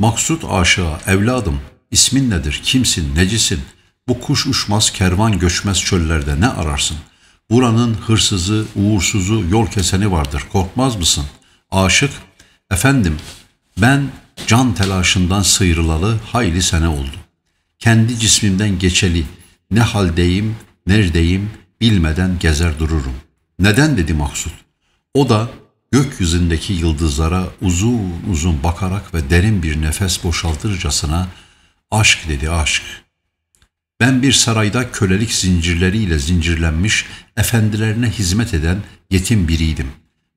Maksut aşağı, evladım, ismin nedir, kimsin, necisin? Bu kuş uçmaz, kervan göçmez çöllerde ne ararsın? Buranın hırsızı, uğursuzu, yol keseni vardır, korkmaz mısın? Aşık, efendim, ben can telaşından sıyrılalı hayli sene oldu. Kendi cismimden geçeli, ne haldeyim, neredeyim, bilmeden gezer dururum. Neden dedi Maksut. O da gökyüzündeki yıldızlara uzun uzun bakarak ve derin bir nefes boşaltırcasına aşk dedi aşk. Ben bir sarayda kölelik zincirleriyle zincirlenmiş, efendilerine hizmet eden yetim biriydim.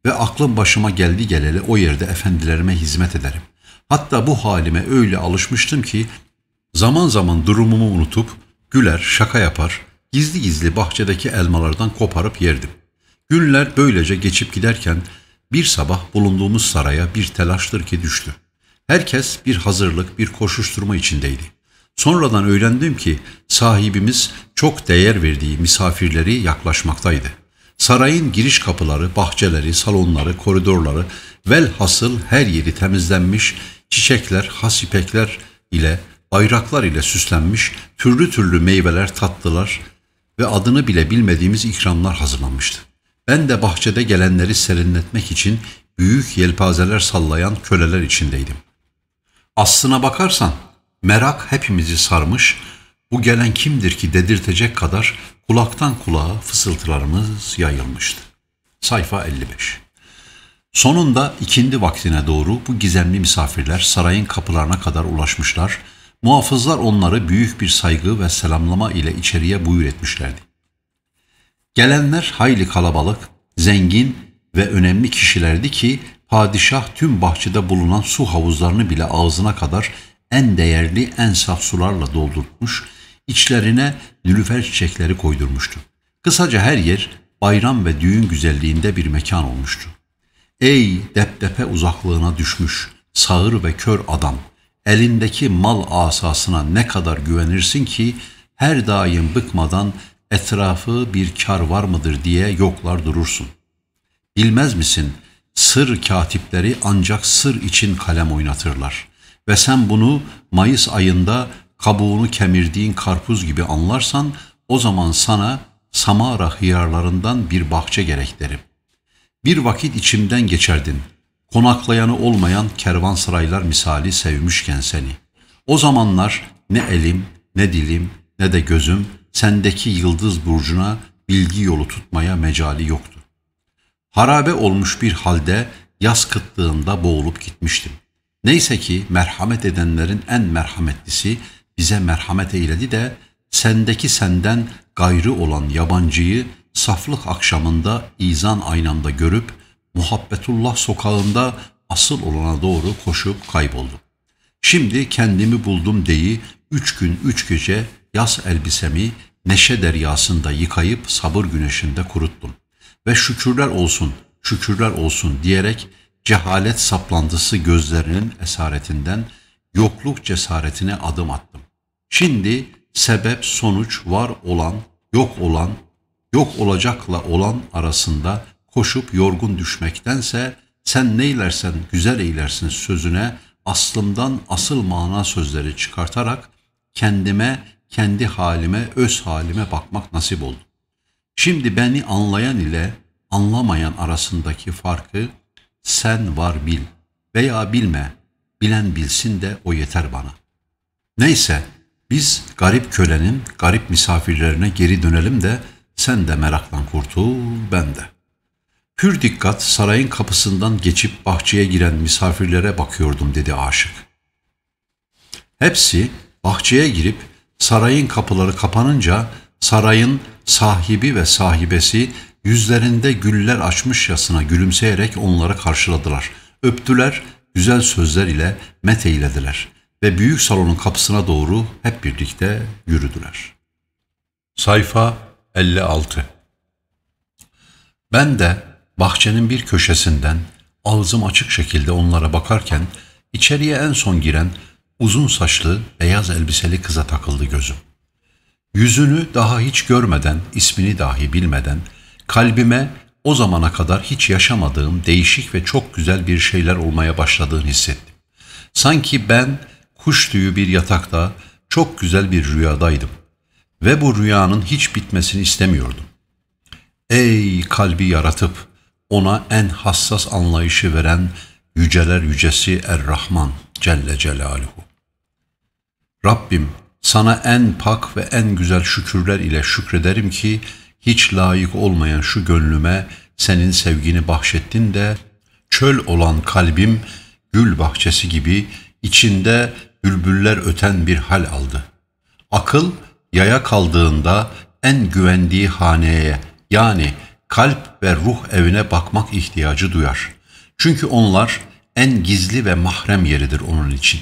Ve aklım başıma geldi geleli o yerde efendilerime hizmet ederim. Hatta bu halime öyle alışmıştım ki zaman zaman durumumu unutup güler, şaka yapar, gizli gizli bahçedeki elmalardan koparıp yerdim. Günler böylece geçip giderken bir sabah bulunduğumuz saraya bir telaştır ki düştü. Herkes bir hazırlık, bir koşuşturma içindeydi. Sonradan öğrendim ki sahibimiz çok değer verdiği misafirleri yaklaşmaktaydı. Sarayın giriş kapıları, bahçeleri, salonları, koridorları velhasıl her yeri temizlenmiş, çiçekler, has ipekler ile, bayraklar ile süslenmiş, türlü türlü meyveler, tatlılar ve adını bile bilmediğimiz ikramlar hazırlanmıştı. Ben de bahçede gelenleri serinletmek için büyük yelpazeler sallayan köleler içindeydim. Aslına bakarsan merak hepimizi sarmış, bu gelen kimdir ki dedirtecek kadar kulaktan kulağa fısıltılarımız yayılmıştı. Sayfa 55 Sonunda ikindi vaktine doğru bu gizemli misafirler sarayın kapılarına kadar ulaşmışlar, muhafızlar onları büyük bir saygı ve selamlama ile içeriye buyur etmişlerdi. Gelenler hayli kalabalık, zengin ve önemli kişilerdi ki padişah tüm bahçede bulunan su havuzlarını bile ağzına kadar en değerli, en saf sularla doldurmuş, içlerine nülüfer çiçekleri koydurmuştu. Kısaca her yer bayram ve düğün güzelliğinde bir mekan olmuştu. Ey depdepe uzaklığına düşmüş, sağır ve kör adam, elindeki mal asasına ne kadar güvenirsin ki her daim bıkmadan etrafı bir kar var mıdır diye yoklar durursun. Bilmez misin sır katipleri ancak sır için kalem oynatırlar. Ve sen bunu Mayıs ayında kabuğunu kemirdiğin karpuz gibi anlarsan o zaman sana Samara hıyarlarından bir bahçe gerek derim. Bir vakit içimden geçerdin. Konaklayanı olmayan kervansaraylar misali sevmişken seni. O zamanlar ne elim, ne dilim, ne de gözüm sendeki yıldız burcuna bilgi yolu tutmaya mecali yoktu. Harabe olmuş bir halde yaz kıtlığında boğulup gitmiştim. Neyse ki merhamet edenlerin en merhametlisi bize merhamet eyledi de sendeki senden gayrı olan yabancıyı saflık akşamında izan aynamda görüp Muhabbetullah sokağında asıl olana doğru koşup kayboldum. Şimdi kendimi buldum deyi üç gün üç gece yaz elbisemi neşe deryasında yıkayıp sabır güneşinde kuruttum. Ve şükürler olsun, şükürler olsun diyerek cehalet saplantısı gözlerinin esaretinden yokluk cesaretine adım attım. Şimdi sebep sonuç var olan, yok olan, yok olacakla olan arasında koşup yorgun düşmektense sen ne ilersen güzel eylersin sözüne aslımdan asıl mana sözleri çıkartarak kendime kendi halime, öz halime bakmak nasip oldu. Şimdi beni anlayan ile anlamayan arasındaki farkı sen var bil veya bilme, bilen bilsin de o yeter bana. Neyse, biz garip kölenin garip misafirlerine geri dönelim de sen de meraktan kurtul, ben de. Pür dikkat sarayın kapısından geçip bahçeye giren misafirlere bakıyordum dedi aşık. Hepsi bahçeye girip sarayın kapıları kapanınca sarayın sahibi ve sahibesi yüzlerinde güller açmışçasına gülümseyerek onları karşıladılar. Öptüler, güzel sözler ile meteylediler ve büyük salonun kapısına doğru hep birlikte yürüdüler. Sayfa 56 Ben de bahçenin bir köşesinden ağzım açık şekilde onlara bakarken içeriye en son giren uzun saçlı, beyaz elbiseli kıza takıldı gözüm. Yüzünü daha hiç görmeden, ismini dahi bilmeden, kalbime o zamana kadar hiç yaşamadığım değişik ve çok güzel bir şeyler olmaya başladığını hissettim. Sanki ben kuş tüyü bir yatakta çok güzel bir rüyadaydım ve bu rüyanın hiç bitmesini istemiyordum. Ey kalbi yaratıp ona en hassas anlayışı veren yüceler yücesi Er-Rahman Celle Celaluhu. Rabbim sana en pak ve en güzel şükürler ile şükrederim ki hiç layık olmayan şu gönlüme senin sevgini bahşettin de çöl olan kalbim gül bahçesi gibi içinde bülbüller öten bir hal aldı. Akıl yaya kaldığında en güvendiği haneye yani kalp ve ruh evine bakmak ihtiyacı duyar. Çünkü onlar en gizli ve mahrem yeridir onun için.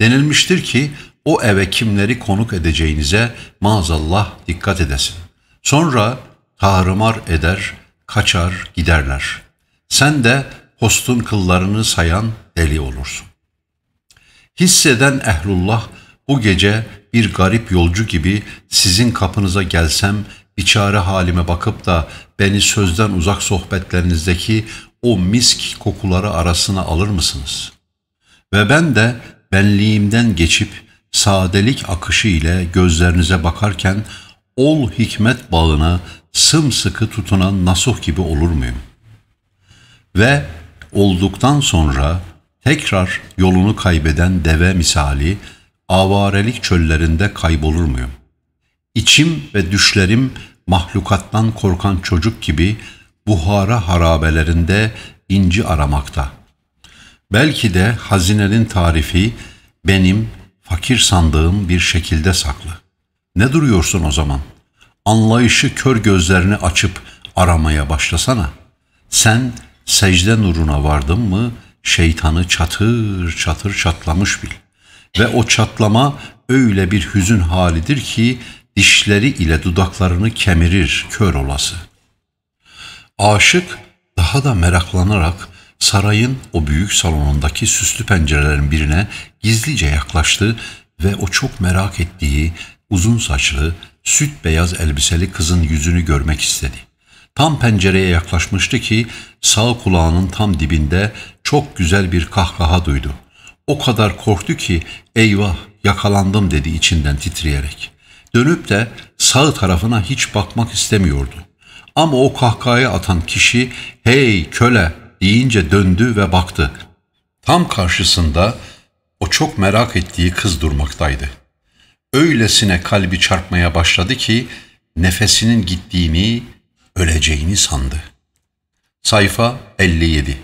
Denilmiştir ki o eve kimleri konuk edeceğinize maazallah dikkat edesin. Sonra tahrımar eder, kaçar giderler. Sen de postun kıllarını sayan deli olursun. Hisseden ehlullah bu gece bir garip yolcu gibi sizin kapınıza gelsem biçare halime bakıp da beni sözden uzak sohbetlerinizdeki o misk kokuları arasına alır mısınız? Ve ben de benliğimden geçip sadelik akışı ile gözlerinize bakarken ol hikmet bağına sımsıkı tutunan nasuh gibi olur muyum? Ve olduktan sonra tekrar yolunu kaybeden deve misali avarelik çöllerinde kaybolur muyum? İçim ve düşlerim mahlukattan korkan çocuk gibi buhara harabelerinde inci aramakta.'' Belki de hazinenin tarifi benim fakir sandığım bir şekilde saklı. Ne duruyorsun o zaman? Anlayışı kör gözlerini açıp aramaya başlasana. Sen secde nuruna vardın mı şeytanı çatır çatır çatlamış bil. Ve o çatlama öyle bir hüzün halidir ki dişleri ile dudaklarını kemirir kör olası. Aşık daha da meraklanarak sarayın o büyük salonundaki süslü pencerelerin birine gizlice yaklaştı ve o çok merak ettiği uzun saçlı, süt beyaz elbiseli kızın yüzünü görmek istedi. Tam pencereye yaklaşmıştı ki sağ kulağının tam dibinde çok güzel bir kahkaha duydu. O kadar korktu ki eyvah yakalandım dedi içinden titreyerek. Dönüp de sağ tarafına hiç bakmak istemiyordu. Ama o kahkahayı atan kişi hey köle deyince döndü ve baktı. Tam karşısında o çok merak ettiği kız durmaktaydı. Öylesine kalbi çarpmaya başladı ki nefesinin gittiğini, öleceğini sandı. Sayfa 57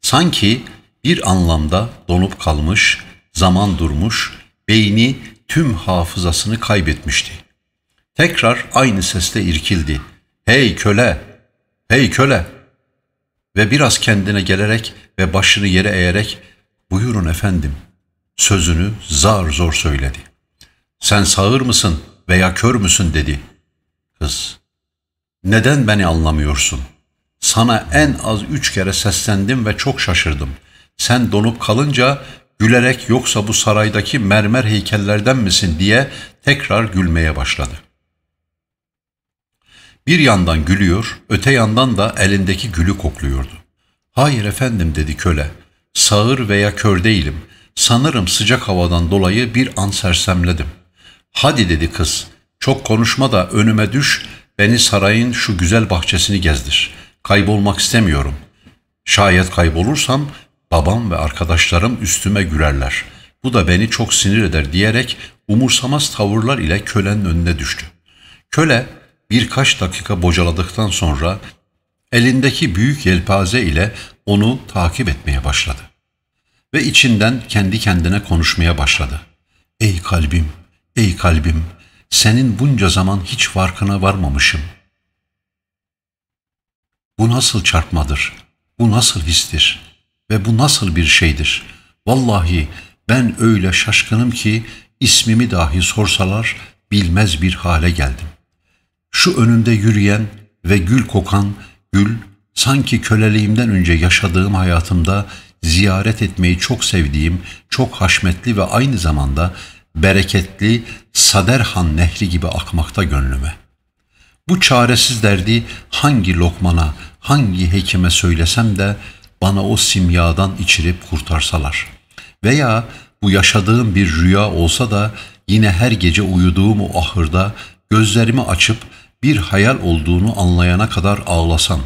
Sanki bir anlamda donup kalmış, zaman durmuş, beyni tüm hafızasını kaybetmişti. Tekrar aynı sesle irkildi. ''Hey köle! Hey köle!'' ve biraz kendine gelerek ve başını yere eğerek ''Buyurun efendim'' sözünü zar zor söyledi. ''Sen sağır mısın veya kör müsün?'' dedi. Kız ''Neden beni anlamıyorsun? Sana en az üç kere seslendim ve çok şaşırdım. Sen donup kalınca gülerek yoksa bu saraydaki mermer heykellerden misin?'' diye tekrar gülmeye başladı.'' Bir yandan gülüyor, öte yandan da elindeki gülü kokluyordu. Hayır efendim dedi köle. Sağır veya kör değilim. Sanırım sıcak havadan dolayı bir an sersemledim. Hadi dedi kız. Çok konuşma da önüme düş, beni sarayın şu güzel bahçesini gezdir. Kaybolmak istemiyorum. Şayet kaybolursam babam ve arkadaşlarım üstüme gülerler. Bu da beni çok sinir eder diyerek umursamaz tavırlar ile kölenin önüne düştü. Köle birkaç dakika bocaladıktan sonra elindeki büyük yelpaze ile onu takip etmeye başladı. Ve içinden kendi kendine konuşmaya başladı. Ey kalbim, ey kalbim, senin bunca zaman hiç farkına varmamışım. Bu nasıl çarpmadır? Bu nasıl histir? Ve bu nasıl bir şeydir? Vallahi ben öyle şaşkınım ki ismimi dahi sorsalar bilmez bir hale geldim. Şu önümde yürüyen ve gül kokan gül sanki köleliğimden önce yaşadığım hayatımda ziyaret etmeyi çok sevdiğim, çok haşmetli ve aynı zamanda bereketli Saderhan Nehri gibi akmakta gönlüme. Bu çaresiz derdi hangi lokmana, hangi hekime söylesem de bana o simyadan içirip kurtarsalar. Veya bu yaşadığım bir rüya olsa da yine her gece uyuduğum o ahırda gözlerimi açıp bir hayal olduğunu anlayana kadar ağlasam.''